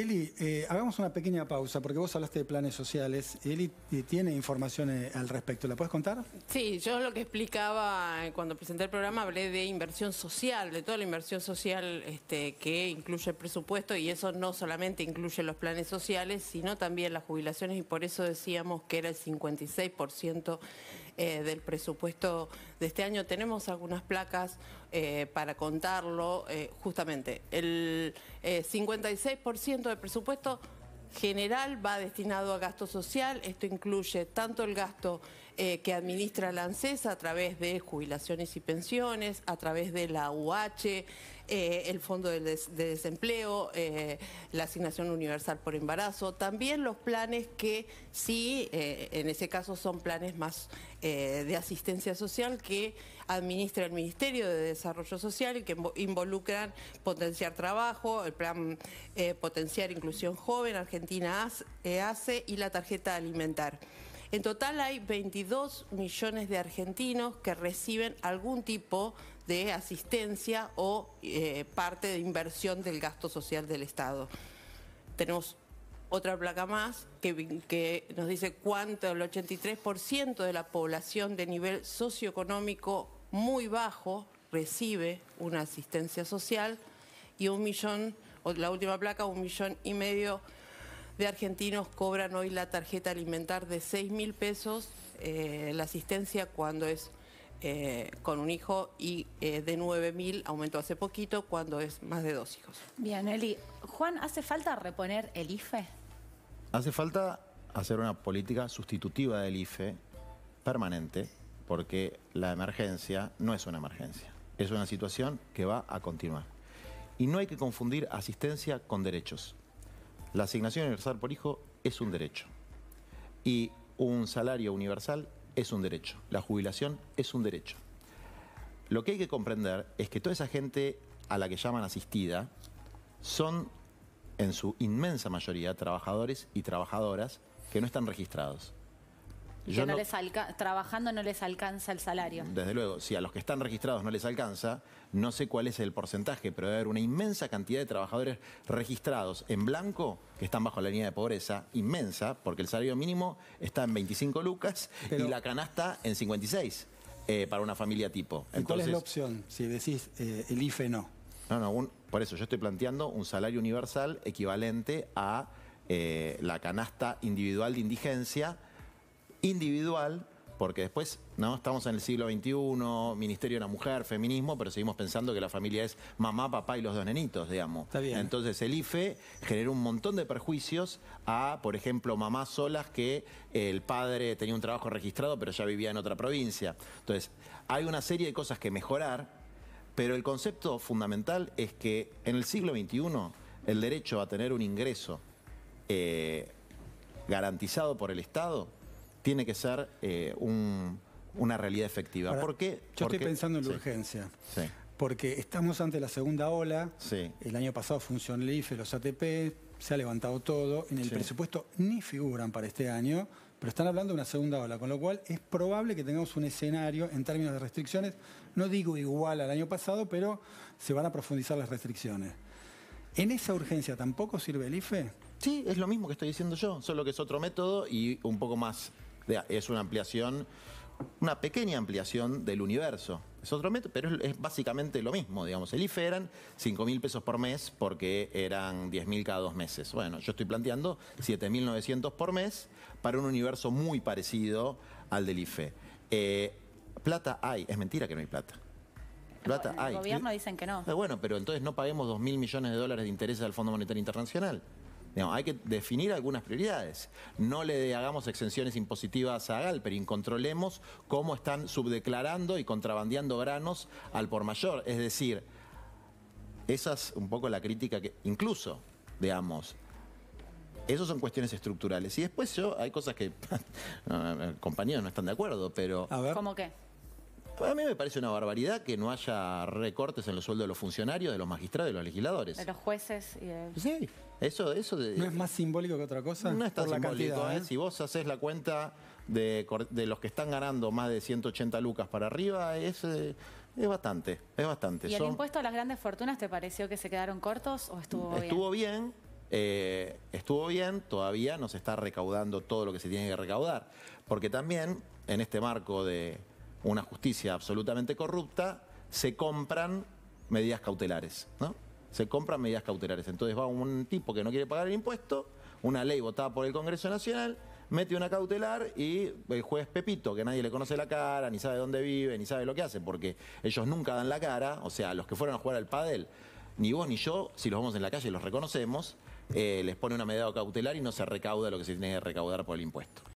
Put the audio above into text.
Eli, eh, hagamos una pequeña pausa porque vos hablaste de planes sociales. Eli eh, tiene información eh, al respecto. ¿La puedes contar? Sí, yo lo que explicaba cuando presenté el programa hablé de inversión social, de toda la inversión social este, que incluye el presupuesto y eso no solamente incluye los planes sociales, sino también las jubilaciones y por eso decíamos que era el 56% del presupuesto de este año. Tenemos algunas placas para contarlo justamente. El 56% el presupuesto general va destinado a gasto social, esto incluye tanto el gasto eh, que administra la ANSES a través de jubilaciones y pensiones, a través de la UH, eh, el fondo de, desempleo, eh, la asignación universal por embarazo, también los planes que sí, eh, en ese caso son planes más de asistencia social que administra el Ministerio de Desarrollo Social y que involucran potenciar trabajo, el plan potenciar inclusión joven, Argentina hace y la tarjeta alimentar. En total hay 22 millones de argentinos que reciben algún tipo de de asistencia o eh, parte de inversión del gasto social del Estado. Tenemos otra placa más que, que nos dice cuánto el 83% de la población de nivel socioeconómico muy bajo recibe una asistencia social y un millón, la última placa, un millón y medio de argentinos cobran hoy la tarjeta alimentar de 6 mil pesos, eh, la asistencia cuando es eh, con un hijo y eh, de 9.000 aumentó hace poquito cuando es más de dos hijos. Bien, Eli. Juan, ¿hace falta reponer el IFE? Hace falta hacer una política sustitutiva del IFE permanente porque la emergencia no es una emergencia, es una situación que va a continuar. Y no hay que confundir asistencia con derechos. La asignación universal por hijo es un derecho y un salario universal es un derecho, la jubilación es un derecho. Lo que hay que comprender es que toda esa gente a la que llaman asistida son, en su inmensa mayoría, trabajadores y trabajadoras que no están registrados. Y que no, les trabajando no les alcanza el salario. Desde luego, si a los que están registrados no les alcanza, no sé cuál es el porcentaje, pero debe haber una inmensa cantidad de trabajadores registrados en blanco que están bajo la línea de pobreza, inmensa, porque el salario mínimo está en 25 lucas y la canasta en 56 eh, para una familia tipo. Entonces... ¿Cuál es la opción? Si decís eh, el IFE no. por eso yo estoy planteando un salario universal equivalente a eh, la canasta individual de indigencia individual, porque después no estamos en el siglo XXI, Ministerio de la Mujer, feminismo, pero seguimos pensando que la familia es mamá, papá y los dos nenitos, digamos. Entonces el IFE generó un montón de perjuicios a, por ejemplo, mamás solas que el padre tenía un trabajo registrado pero ya vivía en otra provincia. Entonces, hay una serie de cosas que mejorar, pero el concepto fundamental es que en el siglo XXI el derecho a tener un ingreso eh, garantizado por el Estado tiene que ser eh, una realidad efectiva. Yo estoy pensando en la urgencia. Porque estamos ante la segunda ola. El año pasado funcionó el IFE, los ATP, se ha levantado todo. En el presupuesto ni figuran para este año, pero están hablando de una segunda ola, con lo cual es probable que tengamos un escenario en términos de restricciones, no digo igual al año pasado, pero se van a profundizar las restricciones. ¿En esa urgencia tampoco sirve el IFE? Sí, es lo mismo que estoy diciendo yo, solo que es otro método y un poco más es una ampliación, una pequeña ampliación del universo. Es otro método, pero es, básicamente lo mismo, digamos. El IFE eran 5.000 mil pesos por mes porque eran 10.000 cada dos meses. Bueno, yo estoy planteando 7.900 por mes para un universo muy parecido al del IFE. Eh, plata hay, es mentira que no hay plata. Plata hay. El gobierno dicen que no. Ah, bueno, pero entonces no paguemos 2.000 mil millones de dólares de intereses al Fondo Monetario Internacional hay que definir algunas prioridades. No le hagamos exenciones impositivas a pero incontrolemos cómo están subdeclarando y contrabandeando granos al por mayor. Es decir, esa es un poco la crítica que incluso, veamos esas son cuestiones estructurales. Y después yo, hay cosas que compañeros no están de acuerdo, pero... ¿Cómo qué? a mí me parece una barbaridad que no haya recortes en los sueldos de los funcionarios, de los magistrados, de los legisladores. De los jueces y de... Sí. Eso, eso ¿No es más simbólico que otra cosa? No es tan simbólico. ¿eh? ¿eh? Si vos haces la cuenta de, los que están ganando más de 180 lucas para arriba, es, eh, es bastante. Es bastante. ¿Y el impuesto a las grandes fortunas te pareció que se quedaron cortos o estuvo bien? Estuvo bien. Eh, estuvo bien, todavía no se está recaudando todo lo que se tiene que recaudar. Porque también, en este marco de una justicia absolutamente corrupta, se compran medidas cautelares, ¿no? se compran medidas cautelares. Entonces va un tipo que no quiere pagar el impuesto, una ley votada por el Congreso Nacional, mete una cautelar y el juez Pepito, que nadie le conoce la cara, ni sabe dónde vive, ni sabe lo que hace, porque ellos nunca dan la cara, o sea, los que fueron a jugar al padel, ni vos ni yo, si los vamos en la calle y los reconocemos, eh, les pone una medida cautelar y no se recauda lo que se tiene que recaudar por el impuesto.